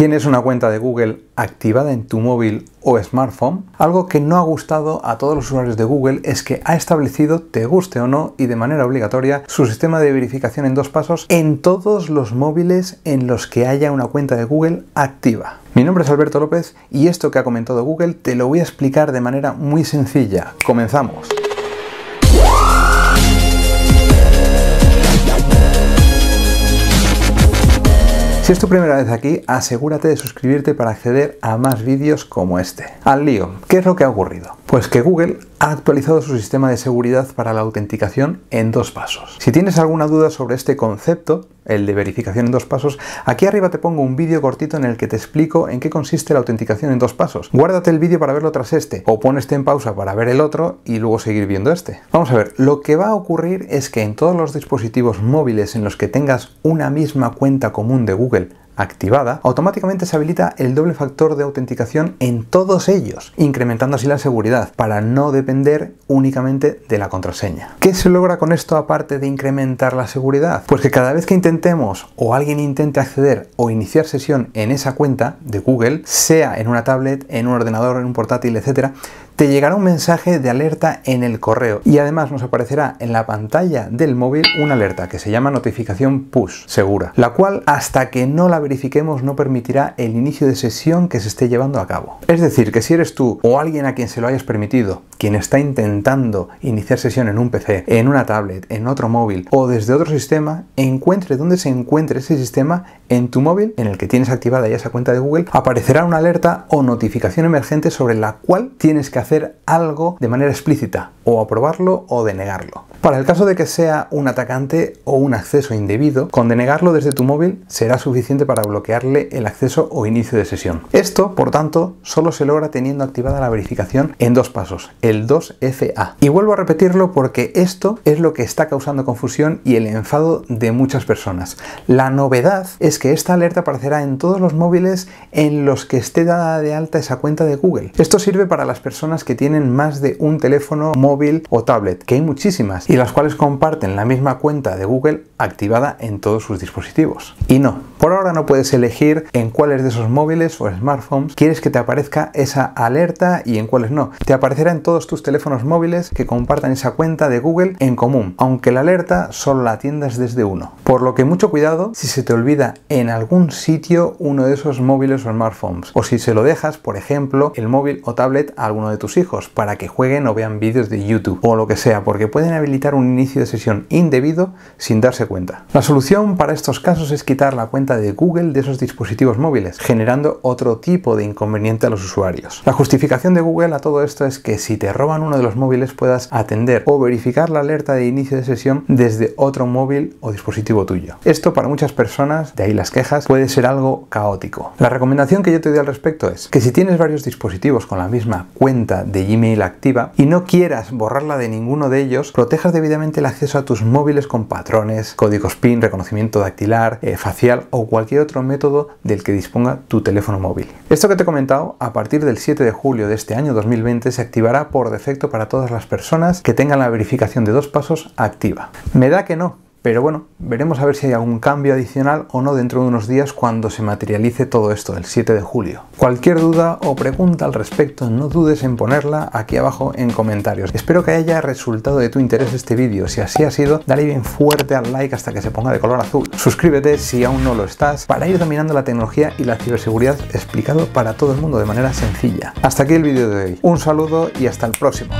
¿Tienes una cuenta de Google activada en tu móvil o smartphone? Algo que no ha gustado a todos los usuarios de Google es que ha establecido, te guste o no, y de manera obligatoria, su sistema de verificación en dos pasos en todos los móviles en los que haya una cuenta de Google activa. Mi nombre es Alberto López y esto que ha comentado Google te lo voy a explicar de manera muy sencilla. Comenzamos. Si es tu primera vez aquí, asegúrate de suscribirte para acceder a más vídeos como este. Al lío, ¿qué es lo que ha ocurrido? Pues que Google ha actualizado su sistema de seguridad para la autenticación en dos pasos. Si tienes alguna duda sobre este concepto, el de verificación en dos pasos, aquí arriba te pongo un vídeo cortito en el que te explico en qué consiste la autenticación en dos pasos. Guárdate el vídeo para verlo tras este, o pon este en pausa para ver el otro y luego seguir viendo este. Vamos a ver, lo que va a ocurrir es que en todos los dispositivos móviles en los que tengas una misma cuenta común de Google, activada, automáticamente se habilita el doble factor de autenticación en todos ellos, incrementando así la seguridad para no depender únicamente de la contraseña. ¿Qué se logra con esto aparte de incrementar la seguridad? Pues que cada vez que intentemos o alguien intente acceder o iniciar sesión en esa cuenta de Google, sea en una tablet, en un ordenador, en un portátil, etcétera, te llegará un mensaje de alerta en el correo y además nos aparecerá en la pantalla del móvil una alerta que se llama notificación push segura, la cual hasta que no la verifiquemos no permitirá el inicio de sesión que se esté llevando a cabo. Es decir, que si eres tú o alguien a quien se lo hayas permitido quien está intentando iniciar sesión en un PC, en una tablet, en otro móvil o desde otro sistema, encuentre donde se encuentre ese sistema en tu móvil en el que tienes activada ya esa cuenta de Google, aparecerá una alerta o notificación emergente sobre la cual tienes que hacer algo de manera explícita o aprobarlo o denegarlo. Para el caso de que sea un atacante o un acceso indebido, con denegarlo desde tu móvil será suficiente para bloquearle el acceso o inicio de sesión. Esto, por tanto, solo se logra teniendo activada la verificación en dos pasos, el 2FA. Y vuelvo a repetirlo porque esto es lo que está causando confusión y el enfado de muchas personas. La novedad es que esta alerta aparecerá en todos los móviles en los que esté dada de alta esa cuenta de Google. Esto sirve para las personas que tienen más de un teléfono móvil o tablet, que hay muchísimas, y las cuales comparten la misma cuenta de Google activada en todos sus dispositivos. Y no, por ahora no puedes elegir en cuáles de esos móviles o smartphones quieres que te aparezca esa alerta y en cuáles no. Te aparecerá en todos tus teléfonos móviles que compartan esa cuenta de Google en común, aunque la alerta solo la atiendas desde uno. Por lo que mucho cuidado si se te olvida en algún sitio uno de esos móviles o smartphones, o si se lo dejas, por ejemplo, el móvil o tablet a alguno de tus hijos para que jueguen o vean vídeos de YouTube o lo que sea, porque pueden habilitar un inicio de sesión indebido sin darse cuenta. La solución para estos casos es quitar la cuenta de Google de esos dispositivos móviles, generando otro tipo de inconveniente a los usuarios. La justificación de Google a todo esto es que si te roban uno de los móviles puedas atender o verificar la alerta de inicio de sesión desde otro móvil o dispositivo tuyo. Esto para muchas personas, de ahí las quejas, puede ser algo caótico. La recomendación que yo te doy al respecto es que si tienes varios dispositivos con la misma cuenta de Gmail activa y no quieras borrarla de ninguno de ellos, protejas debidamente el acceso a tus móviles con patrones, códigos PIN, reconocimiento dactilar, eh, facial o o cualquier otro método del que disponga tu teléfono móvil. Esto que te he comentado, a partir del 7 de julio de este año 2020 se activará por defecto para todas las personas que tengan la verificación de dos pasos activa. Me da que no, pero bueno, veremos a ver si hay algún cambio adicional o no dentro de unos días cuando se materialice todo esto, el 7 de julio. Cualquier duda o pregunta al respecto no dudes en ponerla aquí abajo en comentarios. Espero que haya resultado de tu interés este vídeo. Si así ha sido, dale bien fuerte al like hasta que se ponga de color azul. Suscríbete si aún no lo estás para ir dominando la tecnología y la ciberseguridad explicado para todo el mundo de manera sencilla. Hasta aquí el vídeo de hoy. Un saludo y hasta el próximo.